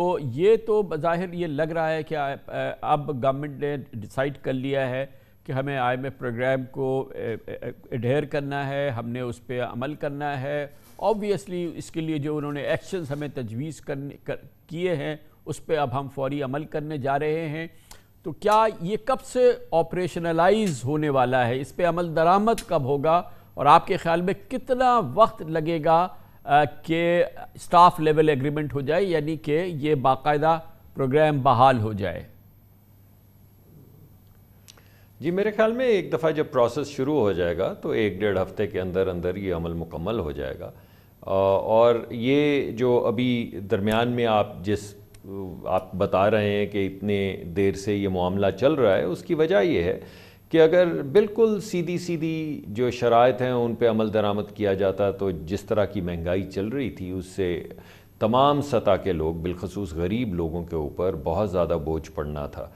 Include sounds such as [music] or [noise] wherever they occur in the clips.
तो ये तो बाहिर ये लग रहा है कि अब गवर्नमेंट ने डिसाइड कर लिया है कि हमें आईएमएफ प्रोग्राम को एडहेयर करना है हमने उस पर अमल करना है ऑब्वियसली इसके लिए जो उन्होंने एक्शंस हमें तजवीज़ करने कर, किए हैं उस पर अब हम फौरी अमल करने जा रहे हैं तो क्या ये कब से ऑपरेशनलाइज होने वाला है इस पर अमल दरामद कब होगा और आपके ख्याल में कितना वक्त लगेगा के स्टाफ लेवल एग्रीमेंट हो जाए यानी कि ये बाकायदा प्रोग्राम बहाल हो जाए जी मेरे ख्याल में एक दफ़ा जब प्रोसेस शुरू हो जाएगा तो एक डेढ़ हफ्ते के अंदर अंदर ये अमल मुकम्मल हो जाएगा और ये जो अभी दरमियान में आप जिस आप बता रहे हैं कि इतने देर से ये मामला चल रहा है उसकी वजह यह है कि अगर बिल्कुल सीधी सीधी जो शरात हैं उन पर अमल दरामद किया जाता तो जिस तरह की महंगाई चल रही थी उससे तमाम सतह के लोग बिलखसूस गरीब लोगों के ऊपर बहुत ज़्यादा बोझ पड़ना था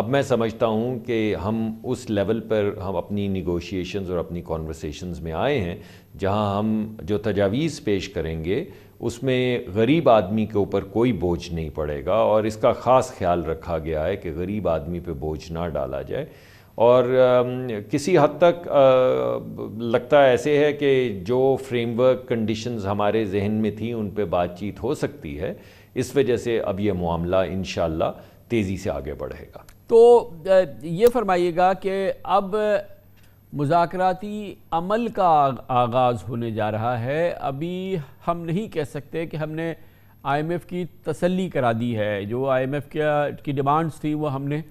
अब मैं समझता हूँ कि हम उस लेवल पर हम अपनी निगोशिएशंस और अपनी कॉन्वर्सेशंस में आए हैं जहाँ हम जो तजावीज़ पेश करेंगे उसमें गरीब आदमी के ऊपर कोई बोझ नहीं पड़ेगा और इसका ख़ास ख्याल रखा गया है कि गरीब आदमी पर बोझ ना डाला जाए और किसी हद तक लगता ऐसे है कि जो फ्रेमवर्क कंडीशंस हमारे जहन में थी उन पर बातचीत हो सकती है इस वजह से अब ये मामला इन तेज़ी से आगे बढ़ेगा तो ये फरमाइएगा कि अब मुजाकराती अमल का आगाज़ होने जा रहा है अभी हम नहीं कह सकते कि हमने आईएमएफ की तसल्ली करा दी है जो आईएमएफ की डिमांड्स थी वो हमने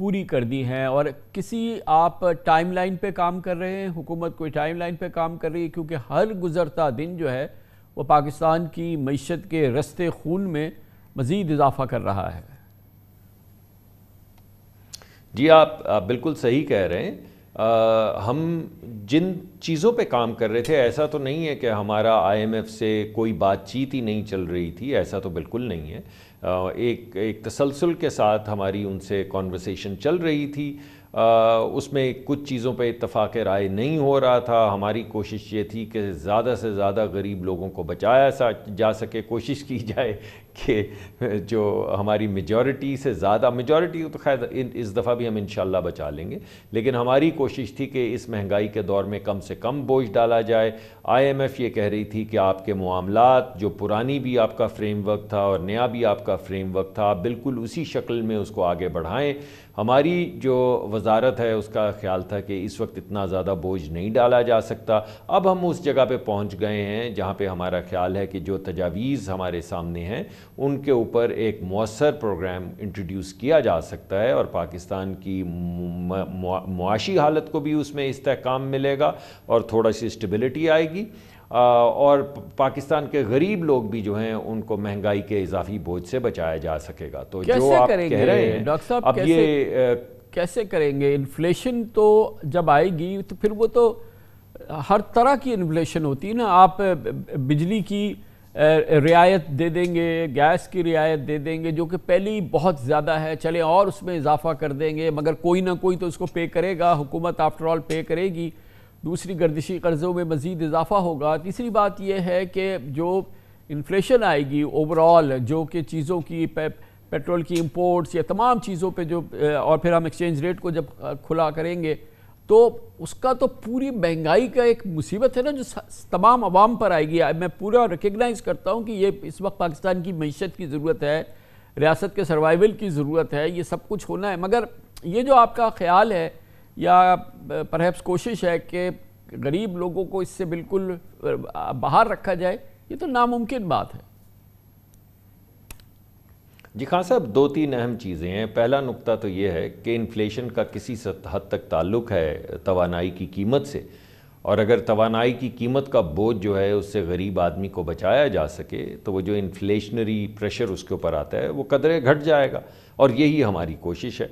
पूरी कर दी हैं और किसी आप टाइमलाइन पे काम कर रहे हैं हुकूमत कोई टाइमलाइन पे काम कर रही है क्योंकि हर गुज़रता दिन जो है वो पाकिस्तान की मीशत के रस्ते खून में मज़ीद इजाफा कर रहा है जी आप, आप बिल्कुल सही कह रहे हैं आ, हम जिन चीज़ों पे काम कर रहे थे ऐसा तो नहीं है कि हमारा आईएमएफ से कोई बातचीत ही नहीं चल रही थी ऐसा तो बिल्कुल नहीं है एक एक तसलसल के साथ हमारी उनसे कॉन्वर्सेशन चल रही थी उसमें कुछ चीज़ों पे इतफ़ाक़ राय नहीं हो रहा था हमारी कोशिश ये थी कि ज़्यादा से ज़्यादा गरीब लोगों को बचाया जा सके कोशिश की जाए कि जो हमारी मेजॉरिटी से ज़्यादा मेजॉरिटी तो खैर इस दफ़ा भी हम इन बचा लेंगे लेकिन हमारी कोशिश थी कि इस महंगाई के दौर में कम से कम बोझ डाला जाए आईएमएफ ये कह रही थी कि आपके मामला जो पुरानी भी आपका फ्रेमवर्क था और नया भी आपका फ्रेमवर्क था आप बिल्कुल उसी शक्ल में उसको आगे बढ़ाएं हमारी जो वजारत है उसका ख्याल था कि इस वक्त इतना ज़्यादा बोझ नहीं डाला जा सकता अब हम उस जगह पे पहुंच गए हैं जहाँ पे हमारा ख्याल है कि जो तजावीज़ हमारे सामने हैं उनके ऊपर एक मौसर प्रोग्राम इंट्रोड्यूस किया जा सकता है और पाकिस्तान की मुआशी हालत को भी उसमें इसकाम मिलेगा और थोड़ा सी स्टेबिलिटी आएगी और पाकिस्तान के गरीब लोग भी जो हैं उनको महंगाई के इजाफी बोझ से बचाया जा सकेगा तो जो आप कह रहे हैं डॉक्टर साहब अब कैसे, ये कैसे करेंगे इन्फ्लेशन तो जब आएगी तो फिर वो तो हर तरह की इन्फ्लेशन होती है ना आप बिजली की रियायत दे देंगे गैस की रियायत दे देंगे जो कि पहले ही बहुत ज़्यादा है चले और उसमें इजाफा कर देंगे मगर कोई ना कोई तो उसको पे करेगा हुकूमत आफ्टरऑल पे करेगी दूसरी गर्दिशी कर्ज़ों में मज़ीद इजाफा होगा तीसरी बात यह है कि जो इन्फ्लेशन आएगी ओवरऑल जो कि चीज़ों की पे, पेट्रोल की इम्पोर्ट्स या तमाम चीज़ों पे जो और फिर हम एक्सचेंज रेट को जब खुला करेंगे तो उसका तो पूरी महंगाई का एक मुसीबत है ना जो तमाम आवाम पर आएगी मैं पूरा रिकगनाइज़ करता हूँ कि ये इस वक्त पाकिस्तान की मीशत की ज़रूरत है रियासत के सर्वाइवल की ज़रूरत है ये सब कुछ होना है मगर ये जो आपका ख्याल है या परहैप्स कोशिश है कि गरीब लोगों को इससे बिल्कुल बाहर रखा जाए ये तो नामुमकिन बात है जी खान हाँ साहब दो तीन अहम चीज़ें हैं पहला नुक्ता तो ये है कि इन्फ्लेशन का किसी हद तक ताल्लुक है तोानाई की कीमत से और अगर तोानाई की कीमत का बोझ जो है उससे गरीब आदमी को बचाया जा सके तो वो जो इन्फ्लेशनरी प्रेशर उसके ऊपर आता है वो कदरे घट जाएगा और यही हमारी कोशिश है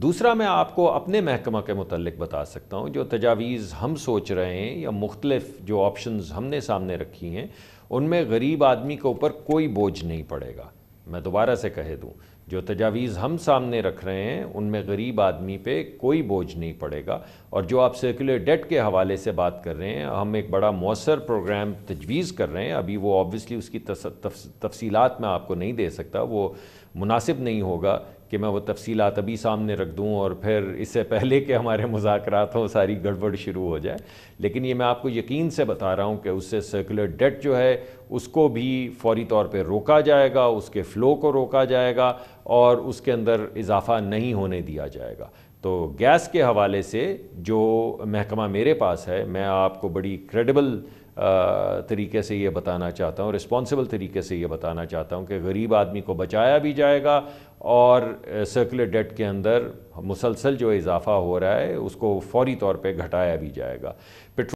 दूसरा मैं आपको अपने महकमा के मतलब बता सकता हूँ जो तजावीज़ हम सोच रहे हैं या मुख्तलफ जो ऑप्शन हमने सामने रखी हैं उनमें गरीब आदमी के ऊपर कोई बोझ नहीं पड़ेगा मैं दोबारा से कह दूँ जो तजावीज़ हम सामने रख रहे हैं उनमें गरीब आदमी पे कोई बोझ नहीं पड़ेगा और जो आप सर्कुलर डेट के हवाले से बात कर रहे हैं हम एक बड़ा मौसर प्रोग्राम तजवीज़ कर रहे हैं अभी वो ऑब्वियसली उसकी तफसीलात मैं आपको नहीं दे सकता वो मुनासिब नहीं होगा कि मैं वो तफसी अभी सामने रख दूँ और फिर इससे [laughs] पहले कि हमारे मुजात हों सारी गड़बड़ शुरू हो जाए लेकिन ये मैं आपको यकीन से बता रहा हूँ कि उससे सर्कुलर डेट जो है उसको भी फौरी तौर पर रोका जाएगा उसके फ़्लो को रोका जाएगा और उसके अंदर इजाफा नहीं होने दिया जाएगा तो गैस के हवाले से जो महकमा मेरे पास है मैं आपको बड़ी क्रेडिबल तरीके से ये बताना चाहता हूँ रिस्पॉन्सिबल तरीके से ये बताना चाहता हूँ कि गरीब आदमी को बचाया भी जाएगा और सर्कुलर डेट के अंदर मुसलसल जो इजाफ़ा हो रहा है उसको फौरी तौर पर घटाया भी जाएगा